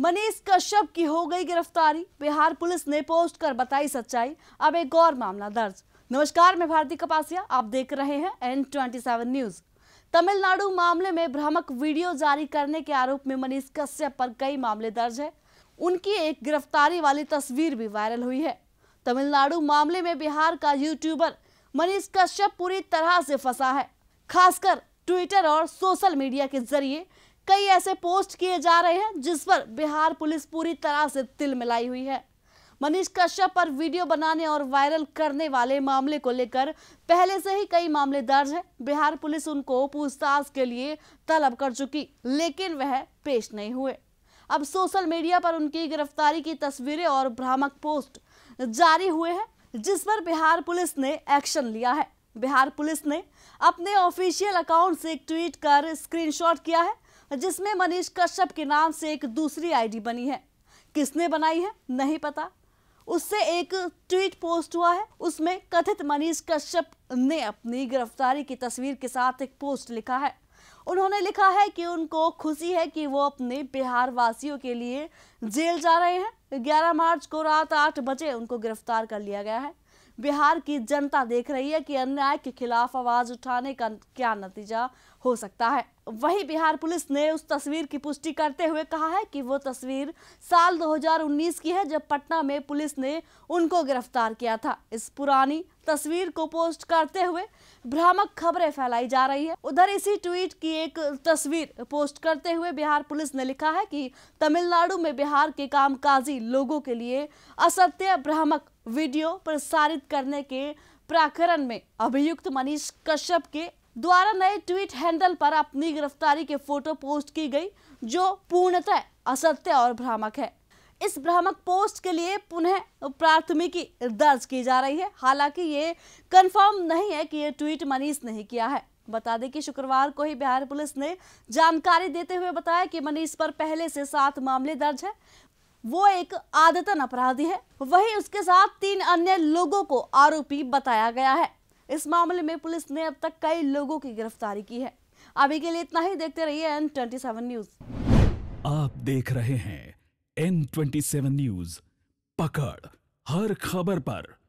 मनीष कश्यप की हो गई गिरफ्तारी बिहार पुलिस ने पोस्ट कर बताई सच्चाई अब एक और मामला दर्ज नमस्कार मैं भारती कपासिया आप देख रहे हैं N twenty seven news Tamil Nadu मामले में भ्रामक वीडियो जारी करने के आरोप में मनीष कश्यप पर कई मामले दर्ज है उनकी एक गिरफ्तारी वाली तस्वीर भी वायरल हुई है तमिलनाडु मामले में बिहार का यूट्यूबर मनीष कश्यप पूरी तरह से फंसा है खासकर ट्विटर और सोशल मीडिया के जरिए कई ऐसे पोस्ट किए जा रहे हैं जिस पर बिहार पुलिस पूरी तरह से तिल मिलाई हुई है मनीष कश्यप पर वीडियो बनाने और वायरल करने वाले मामले को लेकर पहले से ही कई मामले दर्ज हैं बिहार पुलिस उनको पूछताछ के लिए तलब कर चुकी लेकिन वह पेश नहीं हुए अब सोशल मीडिया पर उनकी गिरफ्तारी की तस्वीरें और भ्रामक पोस्ट जारी हुए हैं जिस पर बिहार पुलिस ने एक्शन लिया है बिहार पुलिस ने अपने ऑफिशियल अकाउंट से ट्वीट कर स्क्रीनशॉट किया है जिसमें मनीष कश्यप के नाम से एक दूसरी आईडी बनी है किसने बनाई है नहीं पता उससे एक ट्वीट पोस्ट हुआ है उसमें कथित मनीष कश्यप ने अपनी गिरफ्तारी की तस्वीर के साथ एक पोस्ट लिखा है उन्होंने लिखा है कि उनको खुशी है कि वो अपने बिहार वासियों के लिए जेल जा रहे हैं 11 मार्च को रात आठ बजे उनको गिरफ्तार कर लिया गया है बिहार की जनता देख रही है कि अन्याय के खिलाफ आवाज उठाने का क्या नतीजा हो सकता है वही बिहार पुलिस ने उस तस्वीर की पुष्टि करते हुए कहा है कि वो तस्वीर साल 2019 की है जब पटना में पुलिस ने उनको गिरफ्तार किया था इस पुरानी तस्वीर को पोस्ट करते हुए भ्रामक खबरें फैलाई जा रही है उधर इसी ट्वीट की एक तस्वीर पोस्ट करते हुए बिहार पुलिस ने लिखा है कि तमिलनाडु में बिहार के कामकाजी लोगों के लिए असत्य भ्रामक वीडियो प्रसारित करने के प्राकरण में अभियुक्त मनीष कश्यप के द्वारा नए ट्वीट हैंडल पर अपनी गिरफ्तारी के फोटो पोस्ट की गई जो पूर्णतः असत्य और भ्रामक है इस भ्रामक पोस्ट के लिए पुनः प्राथमिकी दर्ज की जा रही है हालांकि ये कंफर्म नहीं है कि ये ट्वीट मनीष ने ही किया है बता दें कि शुक्रवार को ही बिहार पुलिस ने जानकारी देते हुए बताया कि मनीष पर पहले से सात मामले दर्ज है वो एक आदतन अपराधी है वहीं उसके साथ तीन अन्य लोगों को आरोपी बताया गया है इस मामले में पुलिस ने अब तक कई लोगों की गिरफ्तारी की है अभी के लिए इतना ही देखते रहिए एन ट्वेंटी सेवन न्यूज आप देख रहे हैं एन ट्वेंटी सेवन न्यूज पकड़ हर खबर पर